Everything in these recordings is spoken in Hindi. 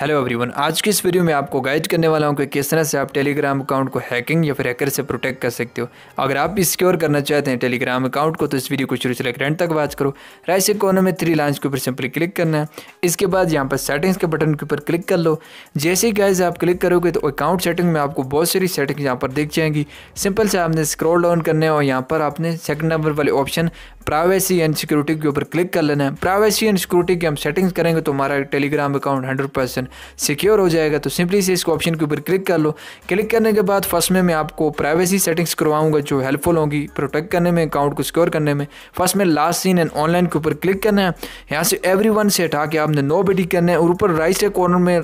हेलो एवरीवन आज की इस वीडियो में आपको गाइड करने वाला हूं कि किस तरह से आप टेलीग्राम अकाउंट को हैकिंग या फिर हैकर से प्रोटेक्ट कर सकते हो अगर आप भी सिक्योर करना चाहते हैं टेलीग्राम अकाउंट को तो इस वीडियो को शुरू से लेकर एंड तक वाच करो राइस कोने में थ्री लाइन के ऊपर सिंपली क्लिक करना है इसके बाद यहाँ पर सेटिंग्स के बटन के ऊपर क्लिक कर लो जैसे ही गाइज आप क्लिक करोगे तो अकाउंट सेटिंग में आपको बहुत सारी सेटिंग यहाँ पर दिख जाएंगी सिंपल से आपने स्क्रोल डाउन करना है और यहाँ पर आपने सेकंड नंबर वाले ऑप्शन प्राइवेसी एंड सिक्योरिटी के ऊपर क्लिक कर लेना है प्राइवेसी एंड सिक्योरिटी की हम सेटिंग्स करेंगे तो हमारा Telegram account hundred percent secure हो जाएगा तो सिंपली से इसको ऑप्शन के ऊपर क्लिक कर लो क्लिक करने के बाद फर्स्ट में मैं आपको प्राइवेसी सेटिंग्स करवाऊंगा जो हेल्पफुल होंगी प्रोटेक्ट करने में अकाउंट को सिक्योर करने में फर्स्ट में लास्ट सीन एंड ऑनलाइन के ऊपर क्लिक करना है यहाँ से एवरी से हटा के आपने नो बेटी करना है और ऊपर राइट से कॉर्नर में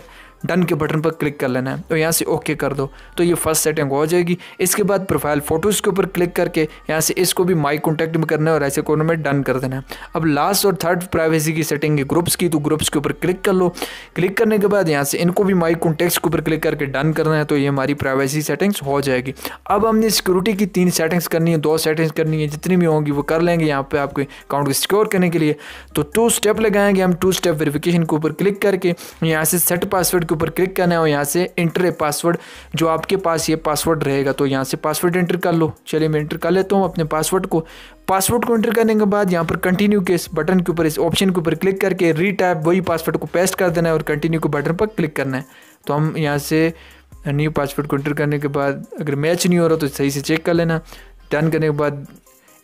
डन के बटन पर क्लिक कर लेना है और तो यहाँ से ओके कर दो तो ये फर्स्ट सेटिंग हो जाएगी इसके बाद प्रोफाइल फ़ोटोज़ के ऊपर क्लिक करके यहाँ से इसको भी माई कॉन्टैक्ट में करना है और ऐसे कोने में डन कर देना है अब लास्ट और थर्ड प्राइवेसी की सेटिंग है ग्रुप्स की तो ग्रुप्स के ऊपर क्लिक कर लो क्लिक करने के बाद यहाँ से इनको भी माई कॉन्टैक्ट के ऊपर क्लिक करके डन करना है तो ये हमारी प्राइवेसी सेटिंग्स हो जाएगी अब हमने सिक्योरिटी की तीन सेटिंग्स करनी है दो सेटिंग्स करनी है जितनी भी होंगी वो कर लेंगे यहाँ पर आपके अकाउंट को सिक्योर करने के लिए तो टू स्टेप लगाएंगे हम टू स्टेप वेरिफिकेशन के ऊपर क्लिक करके यहाँ से सेट पासवर्ड के ऊपर क्लिक करना है और यहाँ से इंटर ए पासवर्ड जो आपके पास ये पासवर्ड रहेगा तो यहाँ से पासवर्ड एंटर कर लो चलिए मैं इंटर कर लेता हूँ अपने पासवर्ड को पासवर्ड को एंटर करने के बाद यहाँ पर कंटिन्यू के इस बटन के ऊपर इस ऑप्शन के ऊपर क्लिक करके रीटैप वही पासवर्ड को पेस्ट कर देना है और कंटिन्यू के बटन पर क्लिक करना है तो हम यहाँ से न्यू पासवर्ड को एंटर करने के बाद अगर मैच नहीं हो रहा तो सही से चेक कर लेना डन करने के बाद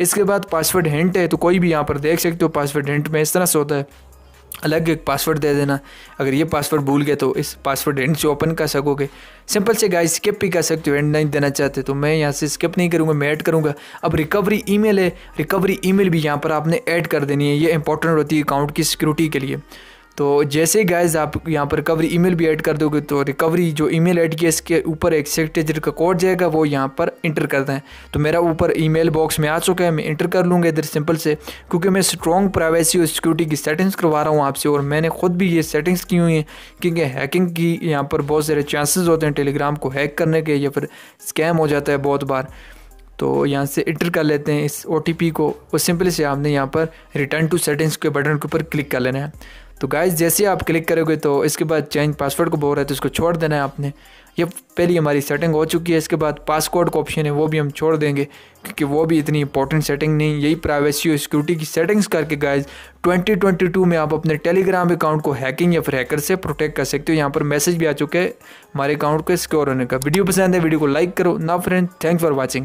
इसके बाद पासवर्ड हिंट है तो कोई भी यहाँ पर देख सकते हो पासवर्ड हिंट में इस तरह से होता है अलग एक पासवर्ड दे देना अगर ये पासवर्ड भूल गए तो इस पासवर्ड एंड से ओपन कर सकोगे सिंपल से गाइस स्किप भी कर सकते हो एंड नहीं देना चाहते तो मैं यहाँ से स्किप नहीं करूँगा मैं ऐड करूँगा अब रिकवरी ईमेल है रिकवरी ईमेल भी यहाँ पर आपने ऐड कर देनी है ये इंपॉर्टेंट होती है अकाउंट की सिक्योरिटी के लिए तो जैसे ही गाइज आप यहाँ पर रिकवरी ईमेल भी ऐड कर दोगे तो रिकवरी जो ईमेल ऐड किया इसके ऊपर एक सेक्टेजर का कोड जाएगा वो यहाँ पर इंटर कर दें तो मेरा ऊपर ईमेल बॉक्स में आ चुका है मैं इंटर कर लूँगा इधर सिंपल से क्योंकि मैं स्ट्रॉन्ग प्राइवेसी और सिक्योरिटी की सेटिंग्स करवा रहा हूँ आपसे और मैंने खुद भी ये सेटिंग्स की हुई हैं क्योंकि हैकिंग की यहाँ पर बहुत सारे चांसेज होते हैं टेलीग्राम को हैक करने के या फिर स्कैम हो जाता है बहुत बार तो यहाँ से इंटर कर लेते हैं इस ओ को और सिंपली से आपने यहाँ पर रिटर्न टू सेटिंग्स के बटन के ऊपर क्लिक कर लेना है तो गाइज जैसे आप क्लिक करोगे तो इसके बाद चेंज पासवर्ड को बोल रहा है तो इसको छोड़ देना है आपने ये पहली हमारी सेटिंग हो चुकी है इसके बाद पासवर्ड का ऑप्शन है वो भी हम छोड़ देंगे क्योंकि वो भी इतनी इंपॉर्टेंट सेटिंग नहीं यही प्राइवेसी और सिक्योरिटी की सेटिंग्स करके गाइज 2022 में आप अपने टेलीग्राम अकाउंट को हैकिंग या फिर हैकर से प्रोटेक्ट कर सकते हो यहाँ पर मैसेज भी आ चुके हैं हमारे अकाउंट को सिक्योर होने का वीडियो पसंद है वीडियो को लाइक करो ना फ्रेंड थैंक फॉर वॉचिंग